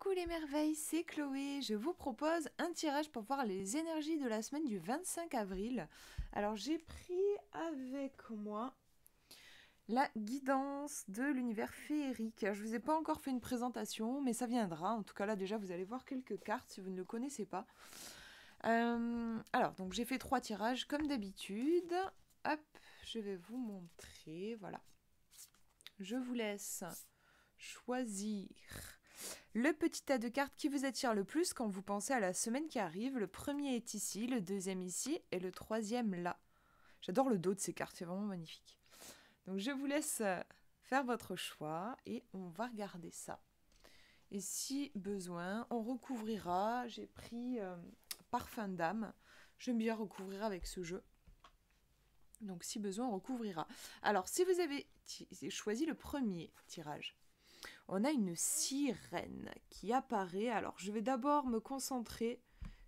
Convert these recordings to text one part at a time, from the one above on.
Coucou les merveilles, c'est Chloé. Je vous propose un tirage pour voir les énergies de la semaine du 25 avril. Alors j'ai pris avec moi la guidance de l'univers féerique. Je ne vous ai pas encore fait une présentation, mais ça viendra. En tout cas là déjà vous allez voir quelques cartes si vous ne le connaissez pas. Euh, alors donc j'ai fait trois tirages comme d'habitude. Hop, je vais vous montrer. Voilà. Je vous laisse choisir le petit tas de cartes qui vous attire le plus quand vous pensez à la semaine qui arrive. Le premier est ici, le deuxième ici et le troisième là. J'adore le dos de ces cartes, c'est vraiment magnifique. Donc je vous laisse euh, faire votre choix et on va regarder ça. Et si besoin, on recouvrira. J'ai pris euh, Parfum d'âme. J'aime bien recouvrir avec ce jeu. Donc si besoin, on recouvrira. Alors si vous avez choisi le premier tirage, on a une sirène qui apparaît. Alors, je vais d'abord me concentrer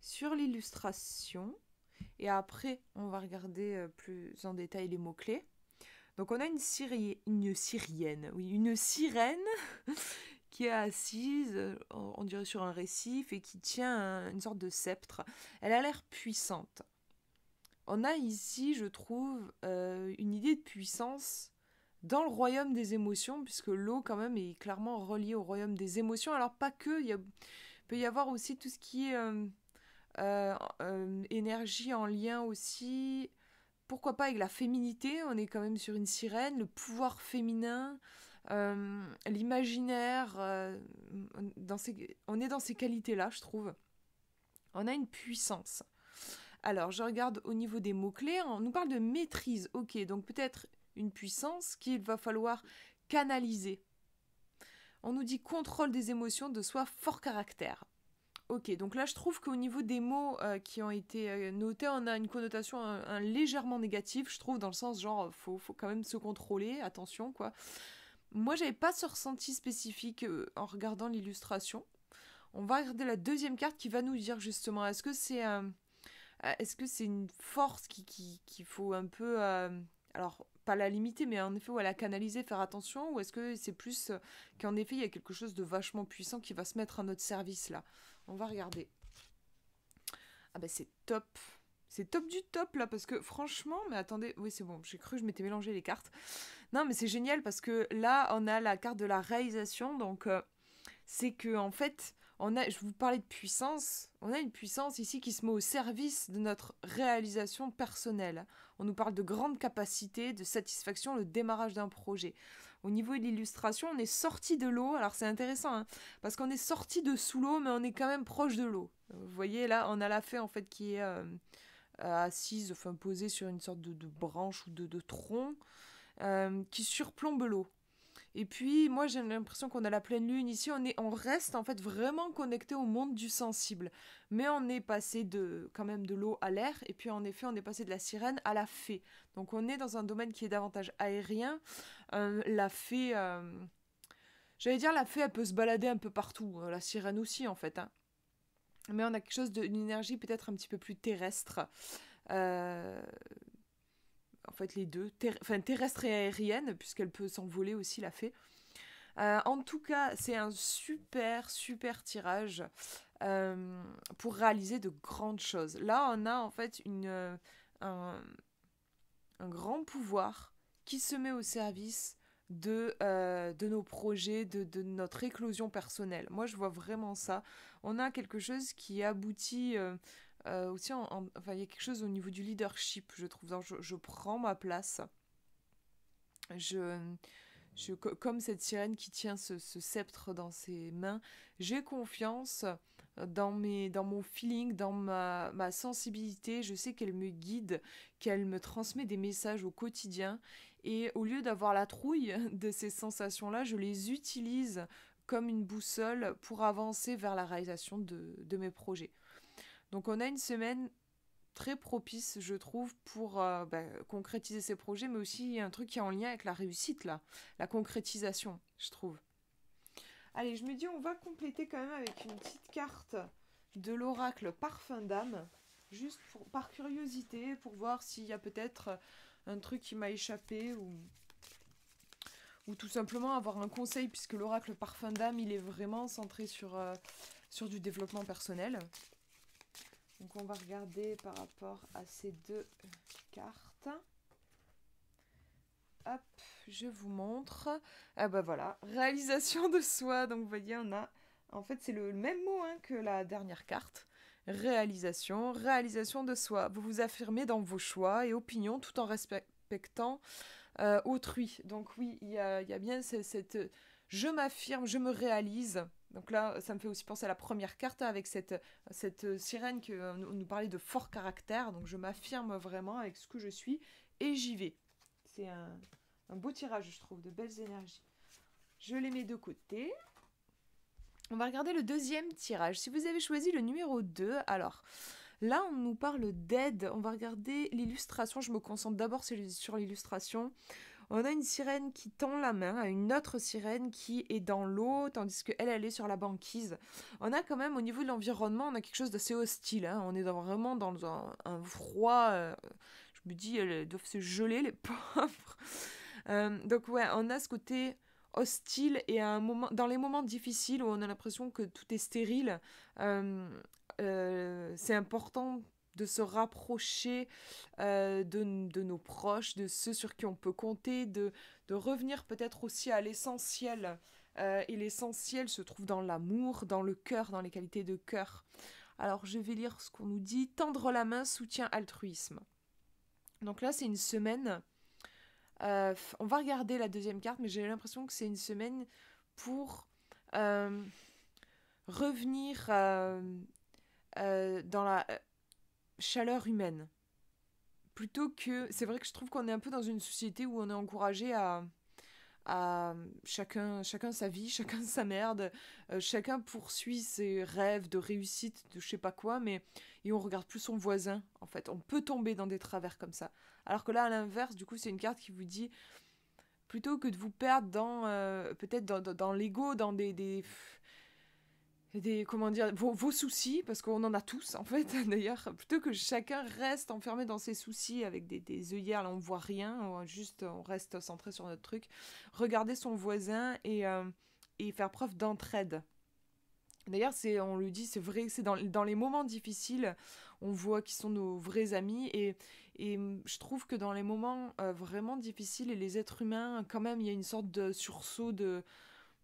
sur l'illustration et après, on va regarder euh, plus en détail les mots-clés. Donc, on a une, sirène une oui, une sirène qui est assise, on dirait sur un récif, et qui tient une sorte de sceptre. Elle a l'air puissante. On a ici, je trouve, euh, une idée de puissance dans le royaume des émotions, puisque l'eau quand même est clairement reliée au royaume des émotions. Alors pas que, il, peut y avoir aussi tout ce qui est euh, euh, euh, énergie en lien aussi, pourquoi pas avec la féminité, on est quand même sur une sirène, le pouvoir féminin, l'imaginaire, on est dans ces qualités-là, je trouve. On a une puissance. Alors, je regarde au niveau des mots-clés. On nous parle de maîtrise. Ok, donc peut-être une puissance qu'il va falloir canaliser. On nous dit contrôle des émotions de soi, fort caractère. Ok, donc là je trouve qu'au niveau des mots euh, qui ont été euh, notés, on a une connotation légèrement négative, je trouve, dans le sens genre faut, faut quand même se contrôler, attention quoi. Moi j'avais pas ce ressenti spécifique euh, en regardant l'illustration. On va regarder la deuxième carte qui va nous dire justement est-ce que c'est est-ce que une force qu'il faut un peu alors pas la limiter, mais en effet, ou à la canaliser, faire attention, ou est-ce que c'est plus euh, qu'en effet, il y a quelque chose de vachement puissant qui va se mettre à notre service là On va regarder. Ah bah c'est top c'est top du top là parce que franchement, mais attendez, oui c'est bon, j'ai cru que je m'étais mélangé les cartes. Non mais c'est génial parce que là on a la carte de la réalisation donc euh, c'est que en fait, on a, je vous parlais de puissance, on a une puissance ici qui se met au service de notre réalisation personnelle. On nous parle de grande capacité, de satisfaction, le démarrage d'un projet. Au niveau de l'illustration, on est sorti de l'eau, alors c'est intéressant, hein, parce qu'on est sorti de sous l'eau, mais on est quand même proche de l'eau. Vous voyez là, on a la fée en fait qui est euh, euh, assise, enfin posée sur une sorte de, branche ou de, tronc. Euh, qui surplombe l'eau. Et puis, moi, j'ai l'impression qu'on a la pleine lune ici. On, est, on reste en fait vraiment connecté au monde du sensible. Mais on est passé de quand même de l'eau à l'air. Et puis, en effet, on est passé de la sirène à la fée. Donc, on est dans un domaine qui est davantage aérien. Euh, la fée. Euh, j'allais dire, la fée, elle peut se balader un peu partout. Euh, la sirène aussi, en fait. Hein. Mais on a quelque chose d'une énergie peut-être un petit peu plus terrestre. Euh, en fait les deux, enfin, terrestre et aérienne, puisqu'elle peut s'envoler aussi la fée. Euh, en tout cas, c'est un super, super tirage euh, pour réaliser de grandes choses. Là, on a en fait une, euh, un, grand pouvoir qui se met au service de, de nos projets, de, de, notre éclosion personnelle. Moi, je vois vraiment ça. On a quelque chose qui aboutit euh, aussi, il y a quelque chose au niveau du leadership, je trouve. je, prends ma place. comme cette sirène qui tient ce, sceptre dans ses mains, j'ai confiance dans, mon feeling, dans ma, sensibilité. Je sais qu'elle me guide, qu'elle me transmet des messages au quotidien. Et au lieu d'avoir la trouille de ces sensations-là, je les utilise comme une boussole pour avancer vers la réalisation de mes projets. Donc on a une semaine très propice, je trouve, pour euh, bah, concrétiser ses projets, mais aussi un truc qui est en lien avec la réussite, là, la concrétisation, je trouve. Allez, je me dis, on va compléter quand même avec une petite carte de l'oracle Parfum d'âme, juste par curiosité, pour voir s'il y a peut-être un truc qui m'a échappé ou ou tout simplement avoir un conseil puisque l'oracle parfum d'âme il est vraiment centré sur, euh, sur du développement personnel. Donc on va regarder par rapport à ces deux cartes. Hop, je vous montre. Ah bah voilà, réalisation de soi. Donc vous voyez, on a... En fait, c'est le même mot hein, que la dernière carte. Réalisation, réalisation de soi. Vous vous affirmez dans vos choix et opinions tout en respectant euh, autrui. Donc oui, il y a, bien cette... je m'affirme, je me réalise donc là, ça me fait aussi penser à la première carte avec cette, cette euh, sirène qui euh, nous parlait de fort caractère. Donc je m'affirme vraiment avec ce que je suis et j'y vais. C'est un, un beau tirage, je trouve, de belles énergies. Je les mets de côté. On va regarder le deuxième tirage. Si vous avez choisi le numéro 2, alors là on nous parle d'aide. On va regarder l'illustration. Je me concentre d'abord sur l'illustration. On a une sirène qui tend la main à une autre sirène qui est dans l'eau, tandis qu'elle, elle est sur la banquise. On a quand même, au niveau de l'environnement, on a quelque chose d'assez hostile. Hein. On est vraiment dans un, froid. Euh, je me dis, elles doivent se geler, les pauvres. Euh, donc, ouais, on a ce côté hostile et à un moment, dans les moments difficiles où on a l'impression que tout est stérile, euh, c'est important de se rapprocher euh, de, nos proches, de ceux sur qui on peut compter, de, revenir peut-être aussi à l'essentiel. Euh, et l'essentiel se trouve dans l'amour, dans le cœur, dans les qualités de cœur. Alors je vais lire ce qu'on nous dit. Tendre la main, soutien, altruisme. Donc là, c'est une semaine. Euh, on va regarder la deuxième carte, mais j'ai l'impression que c'est une semaine pour revenir dans la chaleur humaine. Plutôt que. C'est vrai que je trouve qu'on est un peu dans une société où on est encouragé à. à chacun, chacun sa vie, chacun sa merde, euh, chacun poursuit ses rêves de réussite, de je sais pas quoi, mais. Et on regarde plus son voisin, en fait. On peut tomber dans des travers comme ça. Alors que là, à l'inverse, du coup, c'est une carte qui vous dit. Plutôt que de vous perdre dans. Euh, peut-être dans, l'ego, dans des, des des comment dire vos, vos soucis parce qu'on en a tous en fait d'ailleurs plutôt que chacun reste enfermé dans ses soucis avec des, des œillères là on voit rien juste on reste centré sur notre truc regarder son voisin et, euh, et faire preuve d'entraide D'ailleurs, c'est, on le dit, c'est vrai, c'est dans, dans, les moments difficiles, on voit qui sont nos vrais amis. Et, et mm, je trouve que dans les moments euh, vraiment difficiles, et les êtres humains, quand même, il y a une sorte de sursaut de,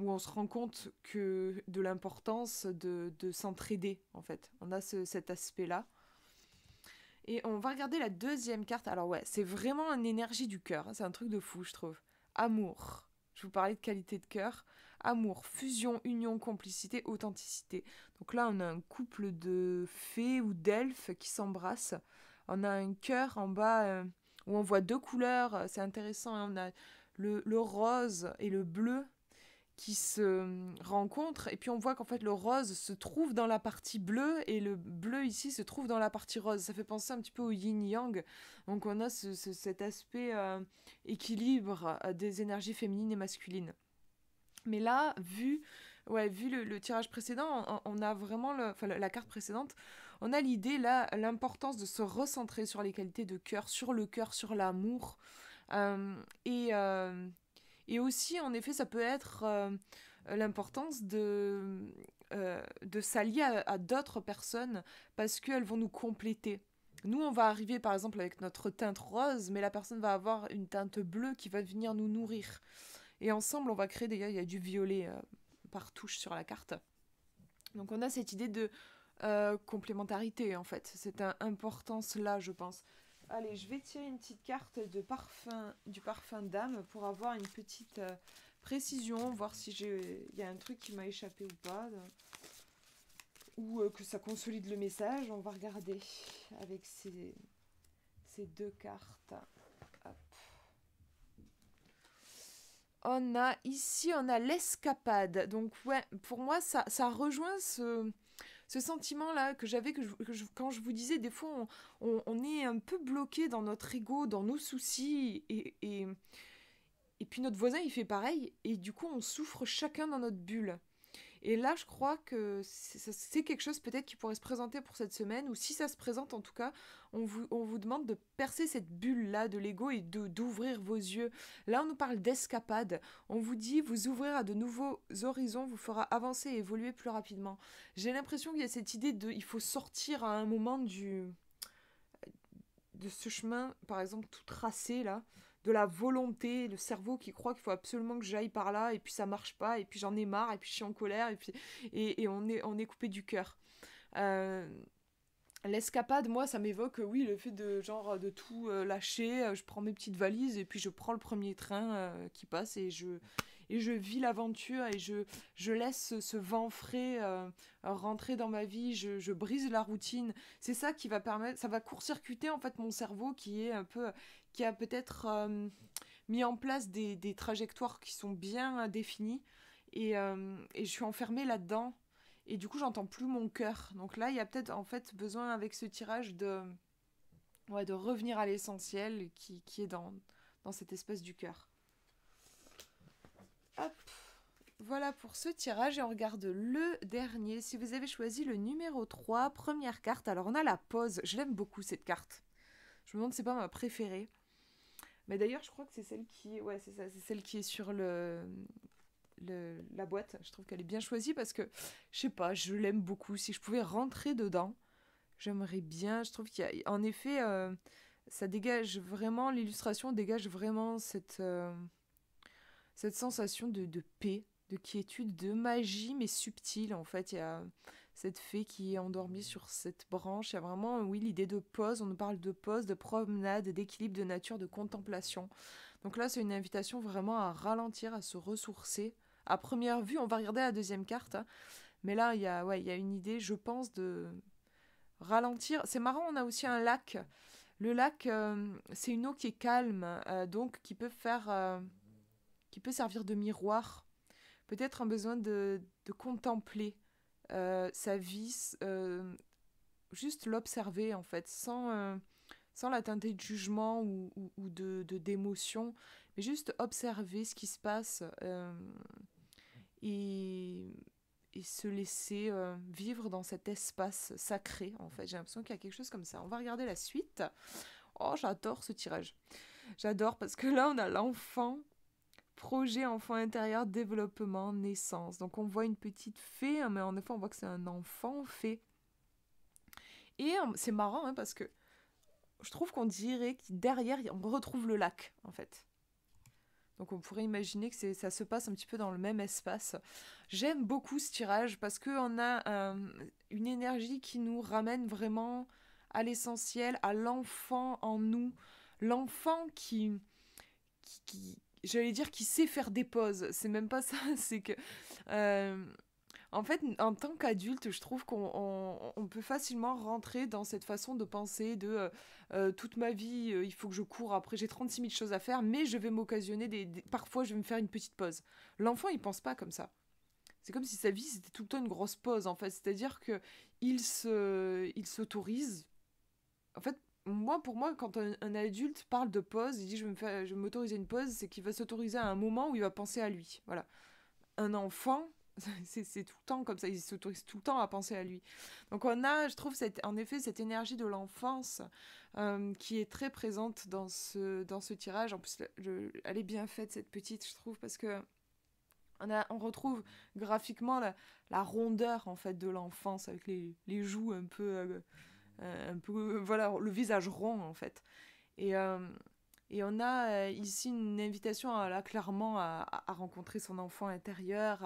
où on se rend compte que de l'importance de, s'entraider, en fait. On a cet aspect-là. Et on va regarder la deuxième carte. Alors ouais, c'est vraiment une énergie du cœur. Hein. C'est un truc de fou, je trouve. Amour. Je vous parlais de qualité de cœur. Amour, fusion, union, complicité, authenticité. Donc là, on a un couple de fées ou d'elfes qui s'embrassent. On a un cœur en bas euh, où on voit deux couleurs. C'est intéressant. Hein. On a le rose et le bleu qui se rencontrent et puis on voit qu'en fait le rose se trouve dans la partie bleue et le bleu ici se trouve dans la partie rose. Ça fait penser un petit peu au yin yang. Donc on a ce, cet aspect euh, équilibre euh, des énergies féminines et masculines. Mais là, vu, ouais, vu le, tirage précédent, on, a vraiment enfin, la carte précédente, on a l'idée là, l'importance de se recentrer sur les qualités de cœur, sur le cœur, sur l'amour. Euh, et et aussi, en effet, ça peut être euh, l'importance de, euh, de s'allier à, d'autres personnes parce qu'elles vont nous compléter. Nous, on va arriver par exemple avec notre teinte rose, mais la personne va avoir une teinte bleue qui va venir nous nourrir. Et ensemble, on va créer d'ailleurs Il y a du violet euh, par touche sur la carte. Donc on a cette idée de complémentarité, en fait, cette importance-là, je pense. Allez, je vais tirer une petite carte de parfum, du parfum d'âme pour avoir une petite euh, précision, voir si il y a un truc qui m'a échappé ou pas. Euh, ou euh, que ça consolide le message. On va regarder avec ces, deux cartes. On a ici, on a l'escapade. Donc ouais, pour moi, ça, ça rejoint ce, ce sentiment-là que j'avais que, quand je vous disais, des fois, on, est un peu bloqué dans notre ego, dans nos soucis, et, et puis notre voisin, il fait pareil, et du coup, on souffre chacun dans notre bulle. Et là, je crois que c'est quelque chose peut-être qui pourrait se présenter pour cette semaine, ou si ça se présente en tout cas, on vous, demande de percer cette bulle-là de l'ego et d'ouvrir vos yeux. Là, on nous parle d'escapade. On vous dit, vous ouvrir à de nouveaux horizons vous fera avancer et évoluer plus rapidement. J'ai l'impression qu'il y a cette idée de, il faut sortir à un moment du de ce chemin, par exemple, tout tracé là, de la volonté, le cerveau qui croit qu'il faut absolument que j'aille par là, et puis ça marche pas, et puis j'en ai marre, et puis je suis en colère, et puis et, on, est, on est coupé du cœur. Euh, l'escapade, moi, ça m'évoque, oui, le fait de genre de tout euh, lâcher. Euh, je prends mes petites valises et puis je prends le premier train qui passe et je, et je vis l'aventure et je, je laisse ce, vent frais euh, rentrer dans ma vie, je, brise la routine. C'est ça qui va permettre, ça va court-circuiter en fait mon cerveau qui est un peu, qui a peut-être euh, mis en place des, trajectoires qui sont bien euh, définies et, je suis enfermée là-dedans et du coup j'entends plus mon cœur. Donc là il y a peut-être en fait besoin avec ce tirage de, de revenir à l'essentiel qui, est dans, dans cette espèce du cœur voilà pour ce tirage et on regarde le dernier. Si vous avez choisi le numéro 3, première carte, alors on a la pause. Je l'aime beaucoup cette carte. Je me demande c'est pas ma préférée. Mais d'ailleurs, je crois que c'est celle qui ouais, c'est ça, c'est celle qui est sur le, la boîte. Je trouve qu'elle est bien choisie parce que je sais pas, je l'aime beaucoup. Si je pouvais rentrer dedans, j'aimerais bien. Je trouve qu'il a en effet euh, ça dégage vraiment l'illustration dégage vraiment cette euh, cette sensation de, paix, de quiétude, de magie, mais subtile. En fait, il y a cette fée qui est endormie sur cette branche. Il y a vraiment, oui, l'idée de pause. On nous parle de pause, de promenade, d'équilibre, de nature, de contemplation. Donc là, c'est une invitation vraiment à ralentir, à se ressourcer. À première vue, on va regarder la deuxième carte. Hein. Mais là, il y, a, une idée, je pense, de ralentir. C'est marrant, on a aussi un lac. Le lac, euh, c'est une eau qui est calme, euh, donc qui peut faire... Euh, qui peut servir de miroir, peut-être un besoin de, contempler euh, sa vie, euh, juste l'observer en fait, sans, euh, sans la de jugement ou, de, d'émotion, mais juste observer ce qui se passe et, et, se laisser vivre dans cet espace sacré en fait. J'ai l'impression qu'il y a quelque chose comme ça. On va regarder la suite. Oh, j'adore ce tirage. J'adore parce que là, on a l'enfant projet enfant intérieur, développement, naissance. Donc on voit une petite fée, hein, mais en effet on voit que c'est un enfant fée. Et c'est marrant hein, parce que je trouve qu'on dirait que derrière on retrouve le lac en fait. Donc on pourrait imaginer que ça se passe un petit peu dans le même espace. J'aime beaucoup ce tirage parce qu'on a euh, une énergie qui nous ramène vraiment à l'essentiel, à l'enfant en nous. L'enfant qui, j'allais dire qu'il sait faire des pauses. C'est même pas ça, c'est que. Euh, en fait, en tant qu'adulte, je trouve qu'on peut facilement rentrer dans cette façon de penser de euh, euh, toute ma vie, il faut que je cours après, j'ai 36 000 choses à faire, mais je vais m'occasionner des, des, Parfois, je vais me faire une petite pause. L'enfant, il pense pas comme ça. C'est comme si sa vie, c'était tout le temps une grosse pause, en fait. C'est-à-dire que il se, il s'autorise. En fait, moi, pour moi, quand un, adulte parle de pause, il dit je vais, me fais je m'autoriser une pause, c'est qu'il va s'autoriser à un moment où il va penser à lui. Voilà. Un enfant, c'est, tout le temps comme ça, il s'autorise tout le temps à penser à lui. Donc on a, je trouve, cette, en effet, cette énergie de l'enfance euh, qui est très présente dans ce, dans ce tirage. En plus, elle est bien faite, cette petite, je trouve, parce que on, a, on, retrouve graphiquement la, la, rondeur en fait de l'enfance avec les, les joues un peu euh, euh, peu, euh, voilà, le visage rond en fait. Et, euh, et on a ici une invitation à, là, clairement à, rencontrer son enfant intérieur,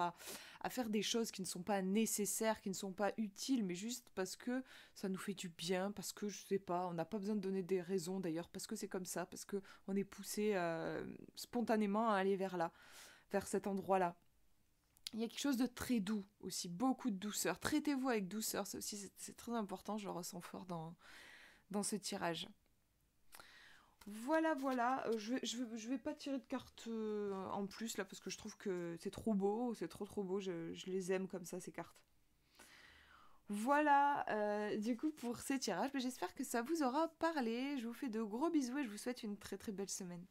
à, faire des choses qui ne sont pas nécessaires, qui ne sont pas utiles, mais juste parce que ça nous fait du bien, parce que je sais pas, on n'a pas besoin de donner des raisons d'ailleurs, parce que c'est comme ça, parce que on est poussé spontanément à aller vers là, vers cet endroit-là. Il y a quelque chose de très doux aussi, beaucoup de douceur. Traitez-vous avec douceur, c'est aussi c'est très important, je le ressens fort dans, dans ce tirage. Voilà, voilà, euh, je ne je, vais, pas tirer de cartes euh, en plus là parce que je trouve que c'est trop beau, c'est trop trop beau, je, les aime comme ça ces cartes. Voilà, euh, du coup pour ces tirages, j'espère que ça vous aura parlé, je vous fais de gros bisous et je vous souhaite une très très belle semaine.